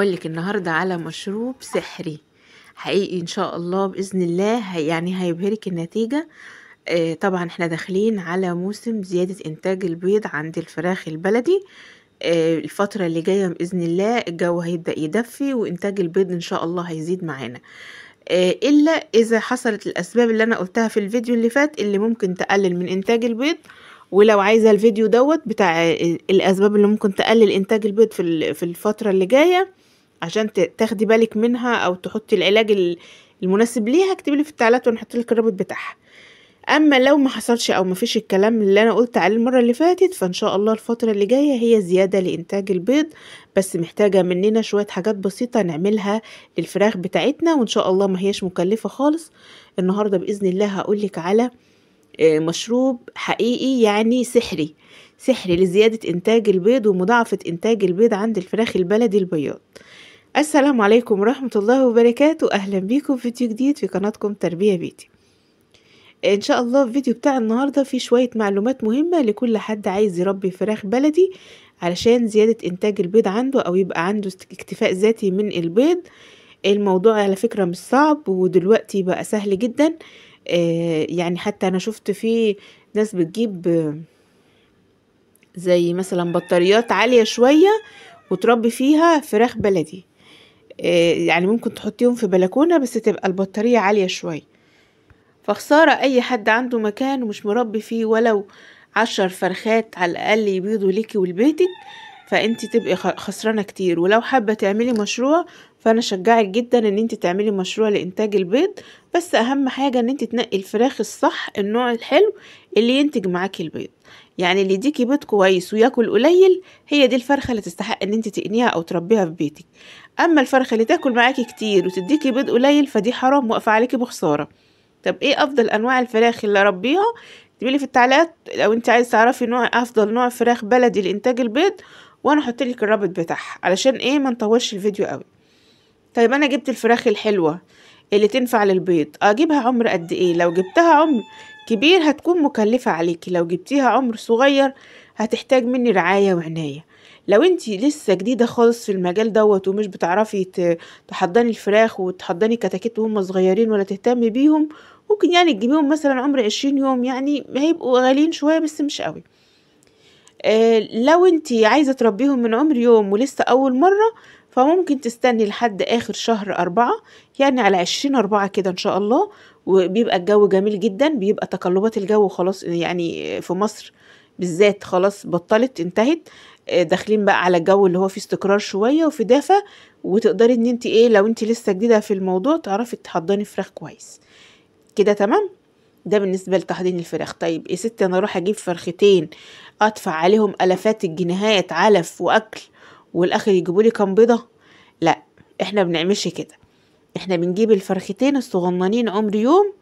هقولك النهاردة على مشروب سحري حقيقي ان شاء الله بإذن الله يعني هيبهرك النتيجة آه طبعا احنا داخلين على موسم زيادة انتاج البيض عند الفراخ البلدي آه الفترة اللي جاية بإذن الله الجو هيبدأ يدفي وانتاج البيض ان شاء الله هيزيد معانا آه الا اذا حصلت الاسباب اللي انا قلتها في الفيديو اللي فات اللي ممكن تقلل من انتاج البيض ولو عايزه الفيديو دوت بتاع آه، الاسباب اللي ممكن تقلل انتاج البيض في الفتره اللي جايه عشان تاخدي بالك منها او تحطي العلاج المناسب ليها اكتبي لي في التعليقات ونحط لك الرابط بتاعها اما لو ما حصلش او ما فيش الكلام اللي انا قلت عليه المره اللي فاتت فان شاء الله الفتره اللي جايه هي زياده لانتاج البيض بس محتاجه مننا شويه حاجات بسيطه نعملها للفراخ بتاعتنا وان شاء الله ما هيش مكلفه خالص النهارده باذن الله هقول لك على آه، مشروب حقيقي يعني سحري سحري لزياده انتاج البيض ومضاعفه انتاج البيض عند الفراخ البلدي البياض السلام عليكم ورحمة الله وبركاته أهلا بيكم في فيديو جديد في قناتكم تربية بيتي إن شاء الله الفيديو بتاع النهاردة فيه شوية معلومات مهمة لكل حد عايز يربي فراخ بلدي علشان زيادة إنتاج البيض عنده أو يبقى عنده اكتفاء ذاتي من البيض الموضوع على فكرة مش صعب ودلوقتي بقى سهل جدا آه، يعني حتى أنا شفت في ناس بتجيب آه، زي مثلا بطاريات عالية شوية وتربي فيها فراخ بلدي آه، يعني ممكن تحطيهم في بلكونة بس تبقى البطارية عالية شوية فخسارة أي حد عنده مكان ومش مربي فيه ولو عشر فرخات على الأقل يبيضوا ليكي ولبيتك فانت تبقي خسرانة كتير ولو حابة تعملي مشروع فانا اشجعك جدا ان انت تعملي مشروع لانتاج البيض بس اهم حاجة ان انت تنقي الفراخ الصح النوع الحلو اللي ينتج معاكي البيض يعني اللي يديكي بيض كويس وياكل قليل هي دي الفرخة اللي تستحق ان انت تقنيها او تربيها في بيتك اما الفرخة اللي تاكل معاكي كتير وتديكي بيض قليل فدي حرام واقفة عليكي بخسارة طب ايه افضل انواع الفراخ اللي اربيها اكتبيلي في التعليقات لو انت عايز تعرفي نوع افضل نوع فراخ بلدي لانتاج البيض وانا احط لك الرابط بتاعها علشان ايه ما نطولش الفيديو قوي طيب انا جبت الفراخ الحلوه اللي تنفع للبيض اجيبها عمر قد ايه لو جبتها عمر كبير هتكون مكلفه عليكي لو جبتيها عمر صغير هتحتاج مني رعايه وعنايه لو انت لسه جديده خالص في المجال دوت ومش بتعرفي تحضني الفراخ وتحضني كتاكيت وهم صغيرين ولا تهتمي بيهم ممكن يعني تجيبيهم مثلا عمر عشرين يوم يعني هيبقوا غاليين شويه بس مش قوي آه، لو انت عايزة تربيهم من عمر يوم ولسه أول مرة فممكن تستني لحد آخر شهر أربعة يعني على عشرين أربعة كده إن شاء الله وبيبقى الجو جميل جدا بيبقى تقلبات الجو خلاص يعني في مصر بالذات خلاص بطلت انتهت آه، داخلين بقى على الجو اللي هو فيه استقرار شوية وفي دافة وتقدري ان انت ايه لو انت لسه جديدة في الموضوع تعرفي تحضني فراخ كويس كده تمام ده بالنسبة لتحضير الفراخ طيب يا ستي انا اروح اجيب فرختين ادفع عليهم الافات الجنيهات علف واكل والاخر يجيبولي كام بيضة لا احنا بنعملش كده احنا بنجيب الفرختين الصغننين عمر يوم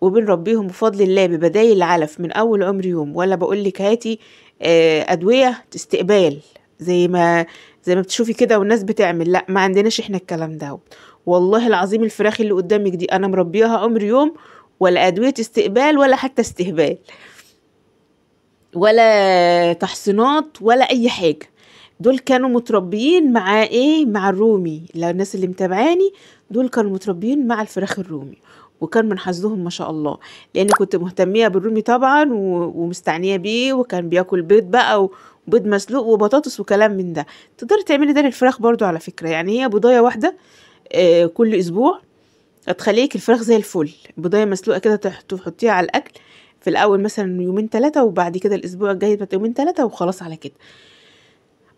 وبنربيهم بفضل الله ببدايل العلف من اول عمر يوم ولا بقول لك هاتي آه، ادويه استقبال زي ما زي ما بتشوفي كده والناس بتعمل لا ما عندناش احنا الكلام ده والله العظيم الفراخ اللي قدامك دي انا مربيها عمر يوم ولا أدوية استقبال ولا حتى استهبال ولا تحصينات ولا أي حاجة دول كانوا متربيين مع ايه مع الرومي لو الناس اللي متابعاني دول كانوا متربيين مع الفراخ الرومي وكان من حظهم ما شاء الله لان كنت مهتميه بالرومي طبعا ومستعنيه بيه وكان بياكل بيض بقى وبيض مسلوق وبطاطس وكلام من ده تقدري تعملي ده للفراخ برضو على فكره يعني هي بضايه واحده آه، كل اسبوع هتخليه الفراخ زي الفل بضايه مسلوقه كده تحطيها على الاكل في الاول مثلا يومين ثلاثه وبعد كده الاسبوع الجاي بقى يومين ثلاثه وخلاص على كده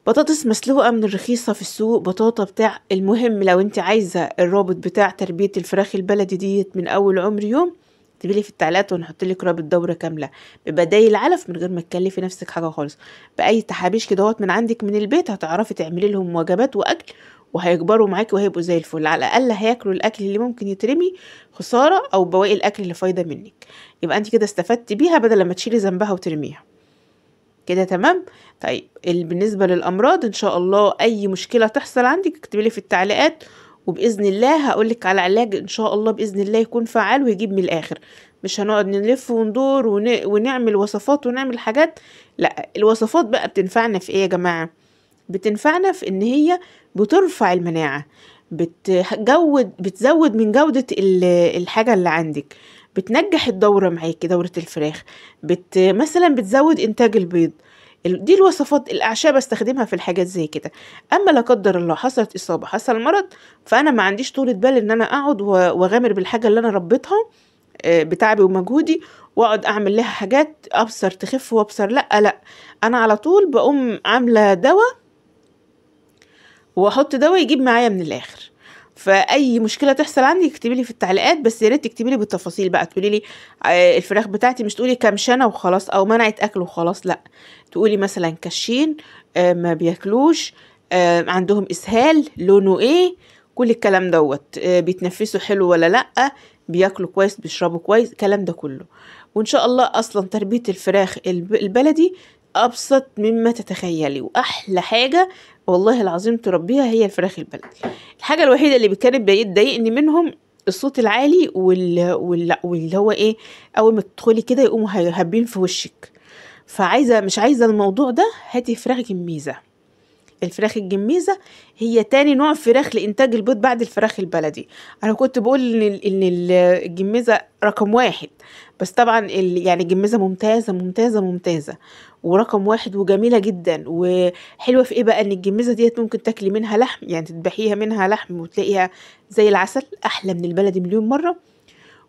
بطاطس مسلوقه من الرخيصه في السوق بطاطا بتاع المهم لو انت عايزه الرابط بتاع تربيه الفراخ البلدي ديت من اول عمر يوم اكتبي في التعليقات ونحط لك رابط دوره كامله ببدايل العلف من غير ما تكلفي نفسك حاجه خالص باي تحابيش كدهوت من عندك من البيت هتعرفي تعملي لهم وجبات واكل وهيكبروا معاكي وهيبقوا زي الفل على الاقل هياكلوا الاكل اللي ممكن يترمي خساره او بواقي الاكل اللي فايده منك يبقى انت كده استفدتي بيها بدل ما تشيلي ذنبها وترميها كده تمام طيب بالنسبه للامراض ان شاء الله اي مشكله تحصل عندك اكتبي لي في التعليقات وباذن الله هقولك على علاج ان شاء الله باذن الله يكون فعال ويجيب من الاخر مش هنقعد نلف وندور ونعمل وصفات ونعمل حاجات لا الوصفات بقى بتنفعنا في ايه يا جماعه بتنفعنا في ان هي بترفع المناعة بتجود بتزود من جودة الحاجة اللي عندك بتنجح الدورة معاكي دورة الفراخ بت مثلا بتزود انتاج البيض دي الوصفات الاعشاب استخدمها في الحاجات زي كده اما لا قدر الله حصلت اصابه حصل مرض فانا ما عنديش طولة بال ان انا اقعد واغامر بالحاجه اللي انا ربيتها آه، بتعبي ومجهودي واقعد اعمل لها حاجات ابصر تخف وابصر لا لا انا على طول بقوم عامله دواء واحط ده ويجيب معايا من الاخر فاي مشكله تحصل عندي اكتبي لي في التعليقات بس يا ريت تكتبي لي بالتفاصيل بقى تقولي لي آه، الفراخ بتاعتي مش تقولي كمشانه وخلاص او منعت اكل وخلاص لا تقولي مثلا كشين آه، ما بياكلوش آه، عندهم اسهال لونه ايه كل الكلام دوت بيتنفسوا حلو ولا لا بياكلوا كويس بيشربوا كويس الكلام ده كله وان شاء الله اصلا تربيه الفراخ البلدي ابسط مما تتخيلي واحلى حاجه والله العظيم تربيها هي الفراخ البلد الحاجة الوحيدة اللي كانت بتضايقني منهم الصوت العالي وال... وال... واللي هو ايه اول ما تدخلي كده يقوموا هابين في وشك فعايزه مش عايزه الموضوع ده هاتي فراخ جميزه الفراخ الجميزة هي تاني نوع فراخ لإنتاج البيض بعد الفراخ البلدي أنا كنت بقول إن إن الجميزة رقم واحد بس طبعا يعني الجميزة ممتازة ممتازة ممتازة ورقم واحد وجميلة جدا وحلوة في إيه بقى إن الجميزة ديت ممكن تاكلي منها لحم يعني تذبحيها منها لحم وتلاقيها زي العسل أحلى من البلدي مليون مرة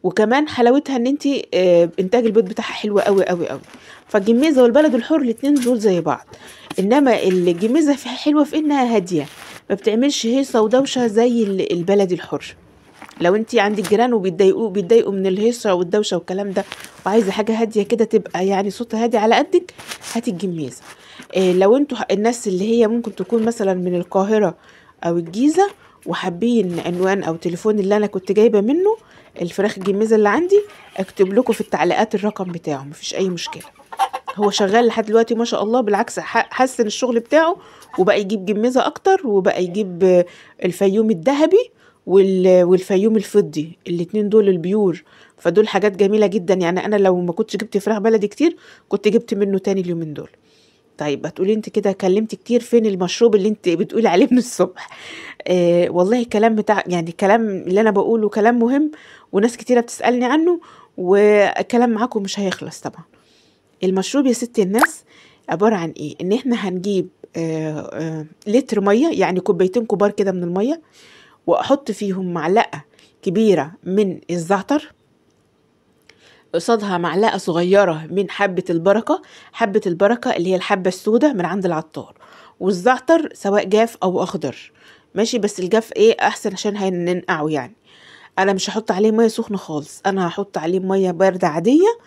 وكمان حلاوتها ان انت آه، انتاج البيض بتاعها حلو قوي قوي قوي فالجميزه والبلد الحر الاتنين دول زي بعض انما الجميزه فيها حلوه في انها هاديه ما بتعملش هيصه ودوشه زي البلد الحر لو انت عندك جيران وبيتضايقوا بيتضايقوا من الهيصه والدوشه والكلام ده وعايزه حاجه هاديه كده تبقى يعني صوتها هادي على قدك هاتي الجميزه آه، لو انتوا الناس اللي هي ممكن تكون مثلا من القاهره او الجيزه وحابين عنوان او تليفون اللي انا كنت جايبه منه الفراخ الجميزه اللي عندي اكتب لكم في التعليقات الرقم بتاعه مفيش اي مشكله هو شغال لحد دلوقتي ما شاء الله بالعكس حسن الشغل بتاعه وبقى يجيب جميزه اكتر وبقى يجيب الفيوم الذهبي والفيوم الفضي الاتنين دول البيور فدول حاجات جميله جدا يعني انا لو ما كنتش جبت فراخ بلدي كتير كنت جبت منه تاني اليومين دول طيب هتقولي انت كده كلمت كتير فين المشروب اللي انت بتقولي عليه من الصبح آه والله كلام بتاع يعني كلام اللي انا بقوله كلام مهم وناس كتيره بتسالني عنه والكلام معاكم مش هيخلص طبعا المشروب يا ست الناس عباره عن ايه ان احنا هنجيب آه آه لتر ميه يعني كوبايتين كبار كده من الميه واحط فيهم معلقه كبيره من الزعتر قصادها معلقة صغيرة من حبة البركة حبة البركة اللي هي الحبة السوداء من عند العطار والزعتر سواء جاف أو أخضر ماشي بس الجاف ايه أحسن عشان هننقعه يعني أنا مش هحط عليه مية سخنة خالص أنا هحط عليه مية باردة عادية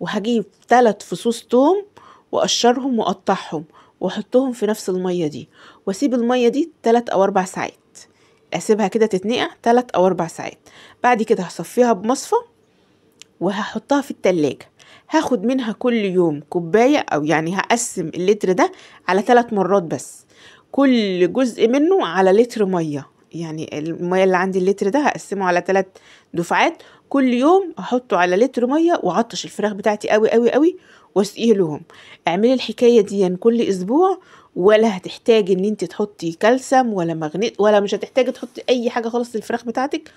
وهجيب ثلاث فصوص توم وأقشرهم وأقطعهم وأحطهم في نفس المية دي وأسيب المية دي ثلاث أو أربع ساعات أسيبها كده تتنقع ثلاث أو أربع ساعات بعد كده هصفيها بمصفى وهحطها في التلاجة هاخد منها كل يوم كوباية أو يعني هقسم اللتر ده على ثلاث مرات بس كل جزء منه على لتر مية يعني المية اللي عندي اللتر ده هقسمه على ثلاث دفعات كل يوم احطه على لتر ميه وعطش الفراخ بتاعتي قوي قوي قوي واسقيه لهم اعملي الحكايه دي يعني كل اسبوع ولا هتحتاجي ان انت تحطي كالسم ولا مغنيت ولا مش هتحتاجي تحطي اي حاجه خالص للفراخ بتاعتك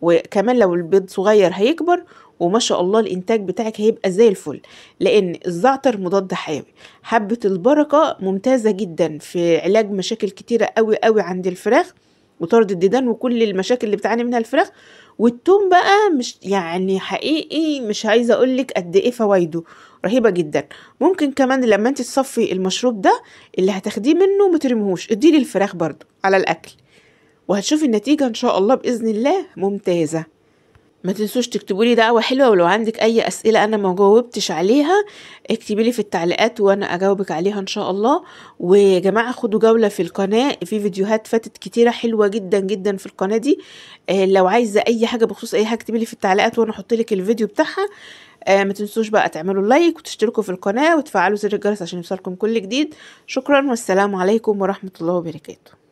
وكمان لو البيض صغير هيكبر وما شاء الله الانتاج بتاعك هيبقى زي الفل لان الزعتر مضاد حيوي حبه البركه ممتازه جدا في علاج مشاكل كتيره قوي قوي عند الفراخ وطرد الديدان وكل المشاكل اللي بتعاني منها الفراخ والتوم بقى مش يعني حقيقي مش عايزه اقول لك قد ايه فوائده رهيبه جدا ممكن كمان لما انت تصفي المشروب ده اللي هتاخديه منه ما ترميهوش اديه للفراخ برده على الاكل وهتشوفي النتيجة إن شاء الله بإذن الله ممتازة ما تنسوش تكتبوا لي دعوة حلوة ولو عندك أي أسئلة أنا ما جاوبتش عليها اكتبي لي في التعليقات وأنا أجاوبك عليها إن شاء الله ويا جماعة خدوا جولة في القناة في فيديوهات فاتت كتيرة حلوة جدا جدا في القناة دي اه لو عايزة أي حاجة بخصوص أي حاجة اكتبي لي في التعليقات وأنا أحط لك الفيديو بتاعها آه ما تنسوش بقى تعملوا لايك وتشتركوا في القناة وتفعلوا زر الجرس عشان يوصلكم كل جديد شكرا والسلام عليكم ورحمة الله وبركاته